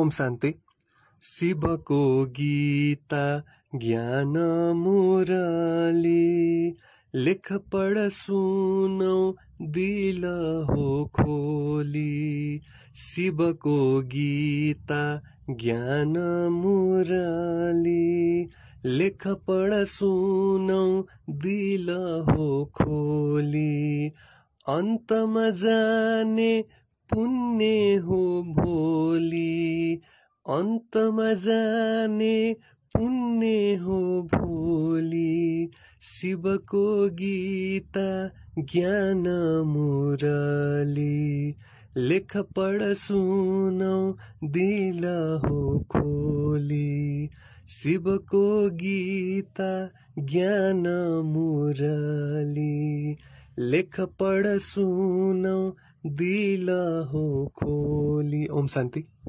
ओम शान्ति शिवको गीता ज्ञान मुरली लेख पढ सुनौ दिल हो खोली शिवको गीता ज्ञान मुरली लेख पढ सुनौ दिल हो खोली अन्तमा जाने पुण्य हो भोली अन्तमा जाने पुण्य हो भोलि शिवको गीता ज्ञान मुरली लेख पढ सुनौ दिल हो खोली शिवको गीता ज्ञान मुरली लेख पढ सुनौ दिल हो खोली ओम शान्ति